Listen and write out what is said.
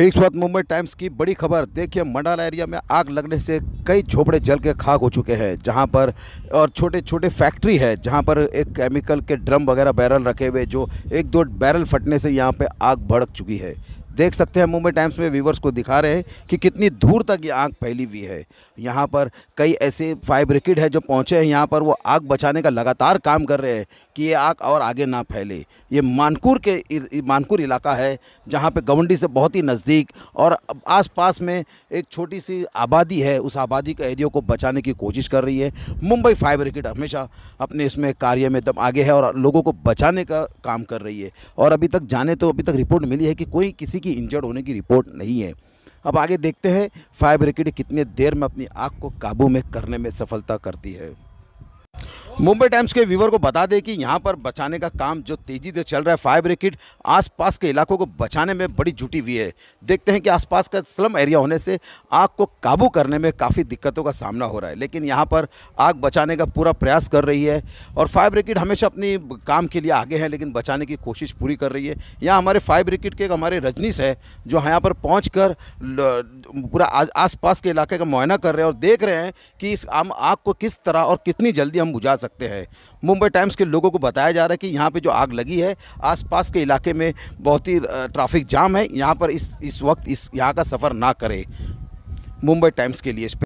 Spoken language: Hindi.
एक साथ मुंबई टाइम्स की बड़ी खबर देखिए मंडाला एरिया में आग लगने से कई झोपड़े जल के खाक हो चुके हैं जहां पर और छोटे छोटे फैक्ट्री है जहां पर एक केमिकल के ड्रम वगैरह बैरल रखे हुए जो एक दो बैरल फटने से यहां पे आग भड़क चुकी है देख सकते हैं मुंबई टाइम्स में व्यूवर्स को दिखा रहे हैं कि कितनी दूर तक ये आग फैली हुई है यहाँ पर कई ऐसे फायर ब्रिगेड है जो पहुँचे हैं यहाँ पर वो आग बचाने का लगातार काम कर रहे हैं कि ये आग और आगे ना फैले ये मानकुर के मानकुर इलाका है जहाँ पर गवंडी से बहुत ही नज़दीक और आसपास में एक छोटी सी आबादी है उस आबादी के एरियो को बचाने की कोशिश कर रही है मुंबई फायर ब्रिगेड हमेशा अपने इसमें कार्य में एकदम आगे है और लोगों को बचाने का काम कर रही है और अभी तक जाने तो अभी तक रिपोर्ट मिली है कि कोई किसी किसी की इंजर्ड होने की रिपोर्ट नहीं है अब आगे देखते हैं फायर ब्रिगेड कितने देर में अपनी आग को काबू में करने में सफलता करती है मुंबई टाइम्स के व्यूवर को बता दें कि यहाँ पर बचाने का काम जो तेज़ी से चल रहा है फायर ब्रिगेड आसपास के इलाकों को बचाने में बड़ी जुटी हुई है देखते हैं कि आसपास का स्लम एरिया होने से आग को काबू करने में काफ़ी दिक्कतों का सामना हो रहा है लेकिन यहाँ पर आग बचाने का पूरा प्रयास कर रही है और फायर ब्रिगेड हमेशा अपनी काम के लिए आगे है लेकिन बचाने की कोशिश पूरी कर रही है यहाँ हमारे फायर ब्रिगेड के हमारे रजनीश है जो यहाँ पर पहुँच कर पूरा आस के इलाके का मुआयना कर रहे हैं और देख रहे हैं कि इस आग को किस तरह और कितनी जल्दी हम बुझा सकते हैं मुंबई टाइम्स के लोगों को बताया जा रहा है कि यहाँ पे जो आग लगी है आसपास के इलाके में बहुत ही ट्रैफिक जाम है यहाँ पर इस इस वक्त इस यहाँ का सफ़र ना करें मुंबई टाइम्स के लिए